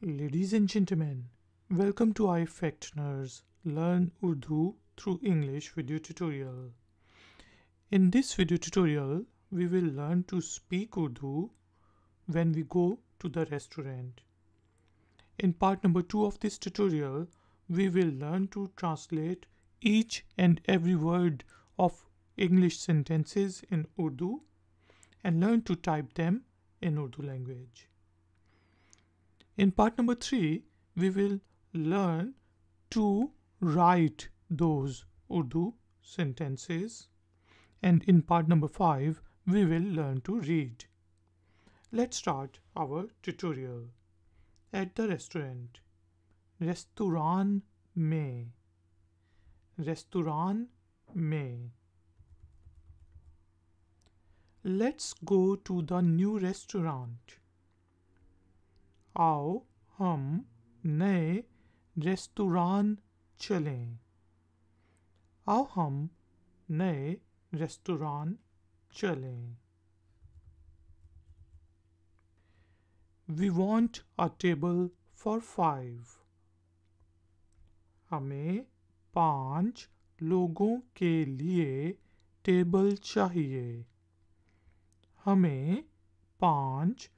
Ladies and gentlemen, welcome to iFactners Learn Urdu through English video tutorial. In this video tutorial, we will learn to speak Urdu when we go to the restaurant. In part number 2 of this tutorial, we will learn to translate each and every word of English sentences in Urdu and learn to type them in Urdu language. In part number three, we will learn to write those Urdu sentences. And in part number five, we will learn to read. Let's start our tutorial. At the restaurant. Restaurant me. Restaurant me. Let's go to the new restaurant. आओ हम नए restaurant चलें आओ हम नए restaurant चलें we want a table for five हमें पांच लोगों के लिए टेबल चाहिए हमें पांच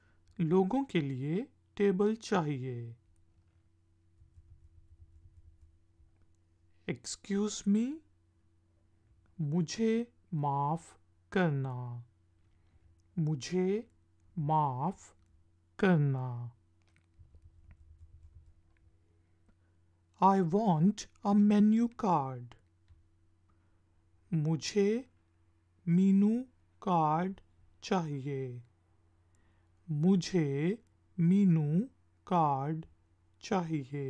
लोगों के लिए टेबल चाहिए एक्सक्यूज मी मुझे माफ करना मुझे माफ करना I want a menu card मुझे मीनू कार्ड चाहिए मुझे मीनू कार्ड चाहिए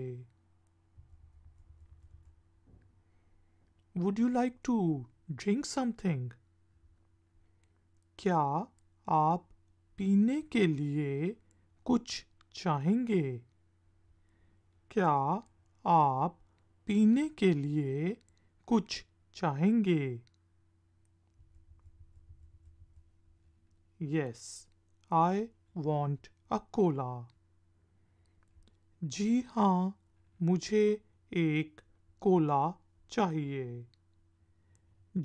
would you like to drink something क्या आप पीने के लिए कुछ चाहेंगे क्या आप पीने के लिए कुछ चाहेंगे यस आई वॉन्ट अकोला जी हाँ मुझे एक कोला चाहिए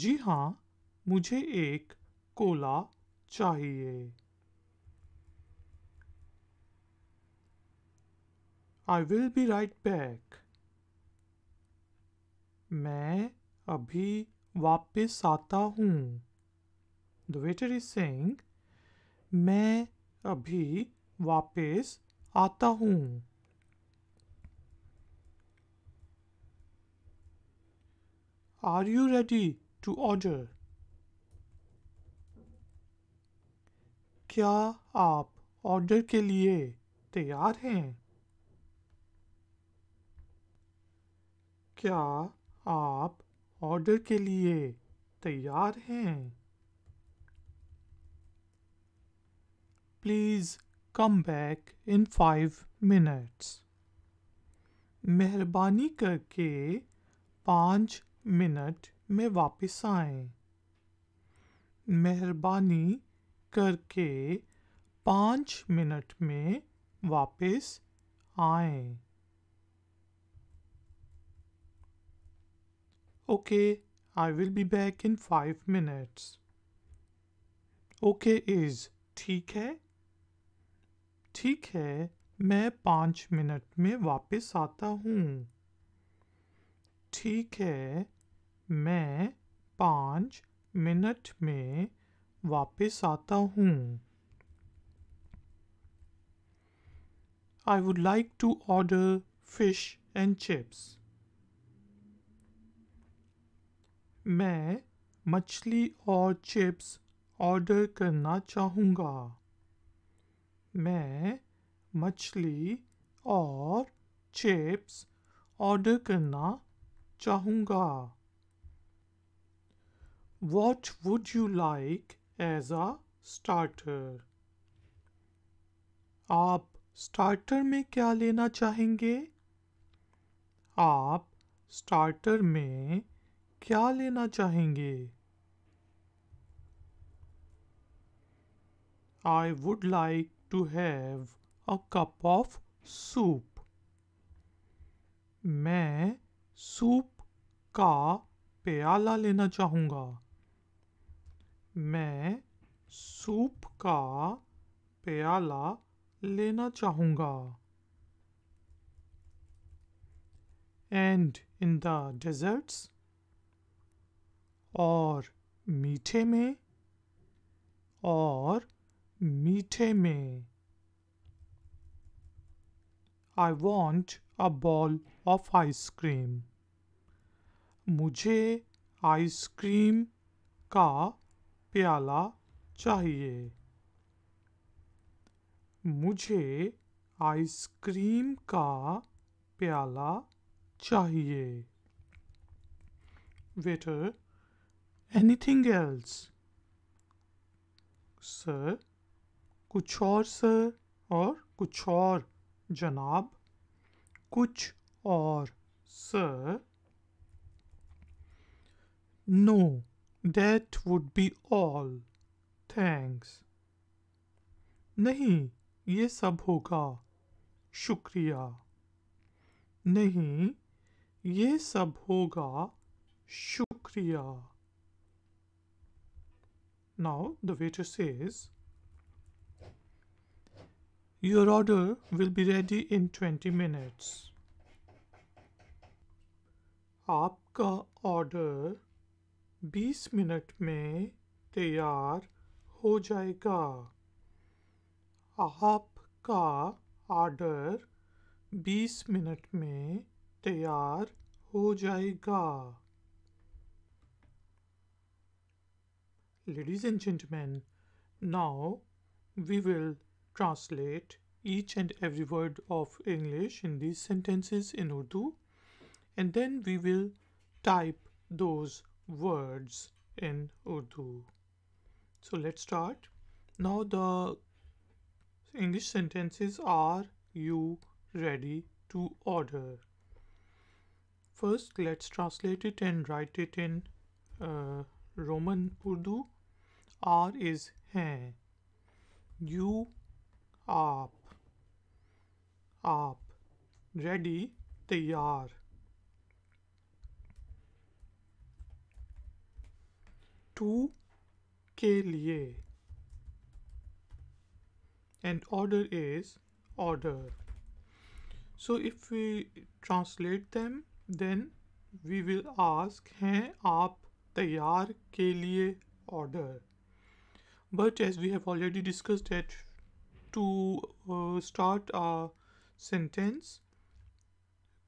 जी हाँ मुझे एक कोला चाहिए I will be right back मैं अभी वापस आता हूँ द वेटर इज सेइंग मैं अभी वापस आता हूँ are you ready to order क्या आप ऑर्डर के लिए तैयार हैं क्या आप ऑर्डर के लिए तैयार हैं please come back in five minutes. मेहरबानी karke पाँच minute में वापस आएं। मेहरबानी karke पाँच minute में वापस आएं। Okay, I will be back in five minutes. Okay is theek hai? ठीक है मैं पाँच मिनट में वापस आता हूँ ठीक है मैं पाँच मिनट में वापस आता हूँ I would like to order fish and chips मैं मछली और चिप्स ऑर्डर करना चाहूँगा मैं मछली और चिप्स ऑर्डर करना चाहूँगा what would you like as a starter आप स्टार्टर में क्या लेना चाहेंगे आप स्टार्टर में क्या लेना चाहेंगे I would like to have a cup of soup. मैं सूप का प्याला लेना चाहूँगा मैं सूप का प्याला लेना चाहूँगा एंड इन द डेजर्ट्स और मीठे में और मीठे में I want a bowl of ice cream मुझे आइसक्रीम का प्याला चाहिए मुझे आइसक्रीम का प्याला चाहिए वेटर एनीथिंग एल्स सर कुछ और सर और कुछ और जनाब कुछ और sir no that would be all thanks नहीं ये सब होगा शुक्रिया नहीं ये सब होगा शुक्रिया now the waiter says Your order will be ready in 20 minutes. आपका ऑर्डर 20 मिनट में तैयार हो जाएगा आपका ऑर्डर 20 मिनट में तैयार हो जाएगा Ladies and gentlemen, now we will translate each and every word of English in these sentences in Urdu and then we will type those words in Urdu. So let's start. Now the English sentences are you ready to order. First let's translate it and write it in uh, Roman Urdu. R is hain. You आप आप ready तैयार to के लिए and order is order so if we translate them then we will ask हैं आप तैयार के लिए order but as we have already discussed that to uh, start a sentence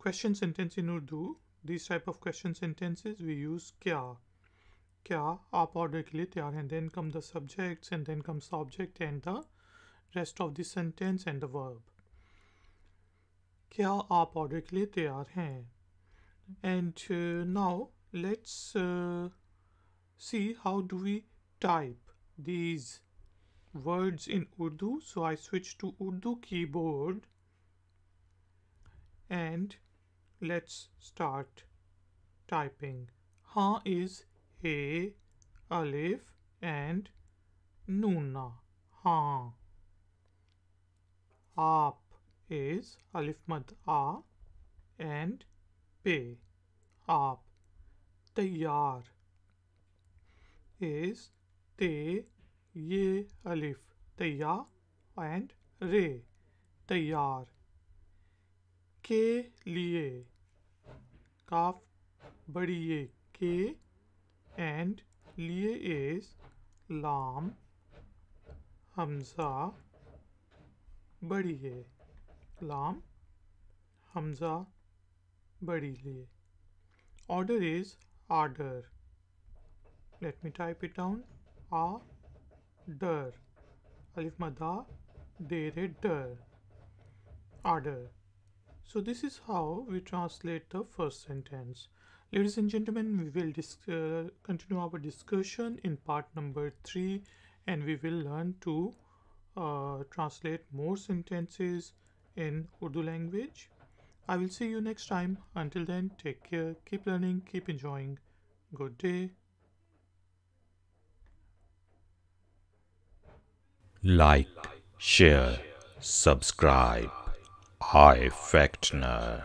question sentence in urdu these type of question sentences we use kya kya aap order ke liye taiyar hain then come the subjects and then comes the object and the rest of the sentence and the verb kya aap order ke liye taiyar hain and uh, now let's uh, see how do we type these words in Urdu. So I switch to Urdu keyboard and let's start typing. Ha is he, alif and nuna. Ha. Aap is alif mad a and pe. Aap. Tayyar is te ये अलिफ तैया and रे तैयार के लिए काफ बड़ी के and लिए इज लाम हमजा बड़ी ए लाम हमजा बड़ी लिए order is order let me type it down ah der. Alif Mada, dere, der. Order. So this is how we translate the first sentence. Ladies and gentlemen, we will uh, continue our discussion in part number 3 and we will learn to uh, translate more sentences in Urdu language. I will see you next time. Until then, take care, keep learning, keep enjoying. Good day. like, share, subscribe. I Factner.